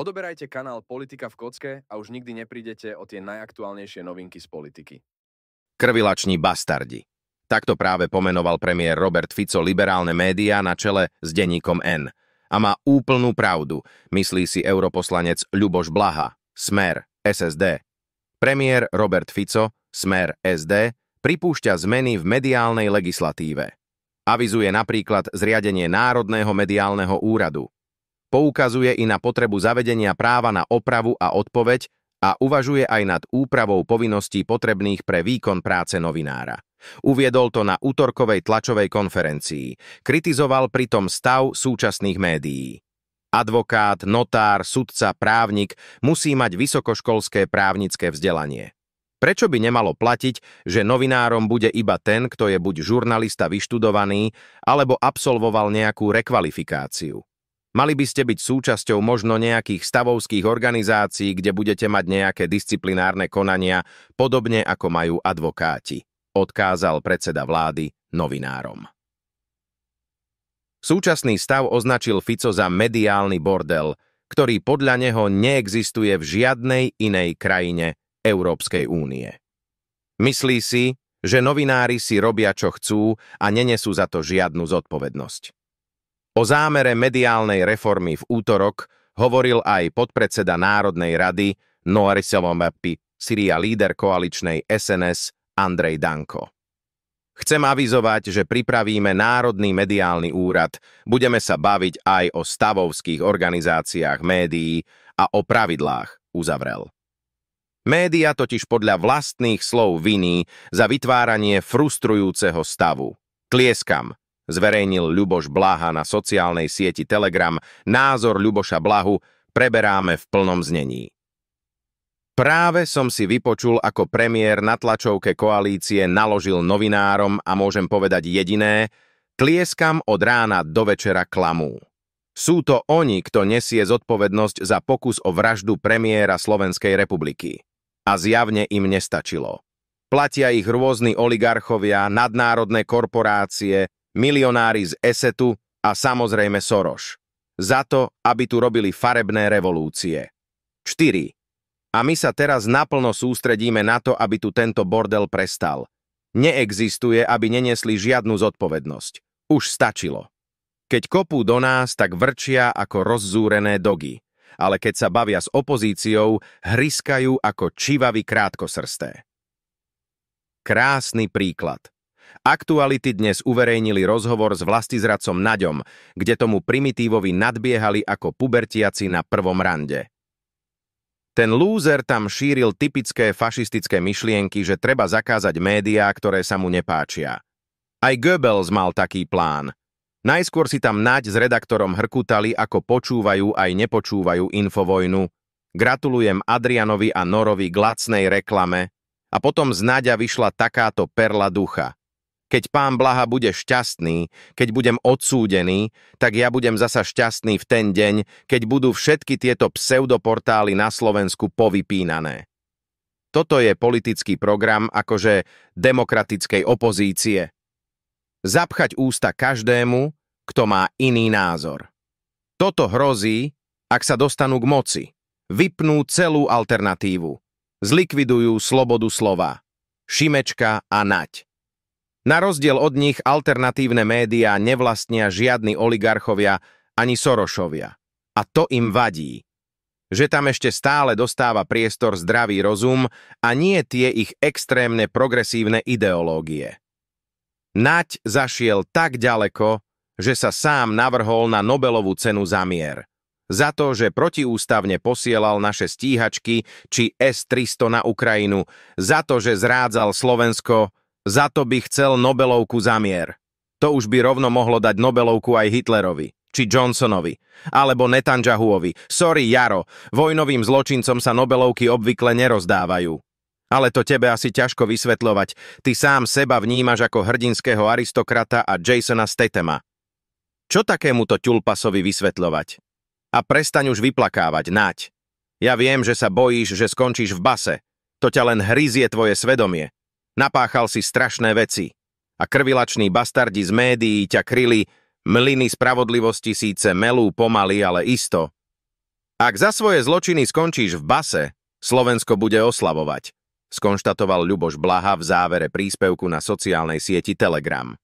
Odoberajte kanál Politika v kocke a už nikdy neprídete o tie najaktuálnejšie novinky z politiky. Krvilační bastardi. Takto práve pomenoval premiér Robert Fico liberálne médiá na čele s denníkom N. A má úplnú pravdu, myslí si europoslanec Ľuboš Blaha, Smer, SSD. Premiér Robert Fico, Smer, SD, pripúšťa zmeny v mediálnej legislatíve. Avizuje napríklad zriadenie Národného mediálneho úradu, Poukazuje i na potrebu zavedenia práva na opravu a odpoveď a uvažuje aj nad úpravou povinností potrebných pre výkon práce novinára. Uviedol to na útorkovej tlačovej konferencii. Kritizoval pritom stav súčasných médií. Advokát, notár, sudca, právnik musí mať vysokoškolské právnické vzdelanie. Prečo by nemalo platiť, že novinárom bude iba ten, kto je buď žurnalista vyštudovaný, alebo absolvoval nejakú rekvalifikáciu? Mali by ste byť súčasťou možno nejakých stavovských organizácií, kde budete mať nejaké disciplinárne konania, podobne ako majú advokáti, odkázal predseda vlády novinárom. Súčasný stav označil Fico za mediálny bordel, ktorý podľa neho neexistuje v žiadnej inej krajine Európskej únie. Myslí si, že novinári si robia, čo chcú a nenesú za to žiadnu zodpovednosť. O zámere mediálnej reformy v útorok hovoril aj podpredseda Národnej rady Noir Salomapi, Syria líder koaličnej SNS Andrej Danko. Chcem avizovať, že pripravíme Národný mediálny úrad, budeme sa baviť aj o stavovských organizáciách médií a o pravidlách, uzavrel. Média totiž podľa vlastných slov viní za vytváranie frustrujúceho stavu. Tlieskam, zverejnil Ľuboš Blaha na sociálnej sieti Telegram. Názor Ľuboša Blahu preberáme v plnom znení. Práve som si vypočul, ako premiér na tlačovke koalície naložil novinárom a môžem povedať jediné, tlieskam od rána do večera klamú. Sú to oni, kto nesie zodpovednosť za pokus o vraždu premiéra Slovenskej republiky. A zjavne im nestačilo. Platia ich rôzni oligarchovia, nadnárodné korporácie, milionári z Esetu a samozrejme Soros. Za to, aby tu robili farebné revolúcie. 4. A my sa teraz naplno sústredíme na to, aby tu tento bordel prestal. Neexistuje, aby nenesli žiadnu zodpovednosť. Už stačilo. Keď kopú do nás, tak vrčia ako rozzúrené dogy. Ale keď sa bavia s opozíciou, hryskajú ako čivavy krátkosrsté. Krásny príklad. Aktuality dnes uverejnili rozhovor s vlastizradcom Naďom, kde tomu primitívovi nadbiehali ako pubertiaci na prvom rande. Ten lúzer tam šíril typické fašistické myšlienky, že treba zakázať médiá, ktoré sa mu nepáčia. Aj Goebbels mal taký plán. Najskôr si tam Naď s redaktorom hrkutali, ako počúvajú aj nepočúvajú infovojnu. Gratulujem Adrianovi a Norovi glacnej reklame, a potom z Naďa vyšla takáto perla ducha. Keď pán Blaha bude šťastný, keď budem odsúdený, tak ja budem zasa šťastný v ten deň, keď budú všetky tieto pseudoportály na Slovensku povypínané. Toto je politický program akože demokratickej opozície. Zapchať ústa každému, kto má iný názor. Toto hrozí, ak sa dostanú k moci. Vypnú celú alternatívu. Zlikvidujú slobodu slova. Šimečka a Nať. Na rozdiel od nich alternatívne médiá nevlastnia žiadny oligarchovia ani Sorošovia. A to im vadí. Že tam ešte stále dostáva priestor zdravý rozum a nie tie ich extrémne progresívne ideológie. Naď zašiel tak ďaleko, že sa sám navrhol na Nobelovú cenu za mier. Za to, že protiústavne posielal naše stíhačky či S-300 na Ukrajinu, za to, že zrádzal Slovensko za to by chcel Nobelovku za mier. To už by rovno mohlo dať Nobelovku aj Hitlerovi, či Johnsonovi, alebo Netanjahuovi. Sorry, Jaro, vojnovým zločincom sa Nobelovky obvykle nerozdávajú. Ale to tebe asi ťažko vysvetľovať. Ty sám seba vnímaš ako hrdinského aristokrata a Jasona Statema. Čo takémuto ťulpasovi vysvetľovať? A prestaň už vyplakávať, nať. Ja viem, že sa bojíš, že skončíš v base. To ťa len hryzie tvoje svedomie. Napáchal si strašné veci. A krvilační bastardi z médií ťa kryli, mliny spravodlivosti síce melú pomaly, ale isto. Ak za svoje zločiny skončíš v base, Slovensko bude oslavovať, skonštatoval Ľuboš Blaha v závere príspevku na sociálnej sieti Telegram.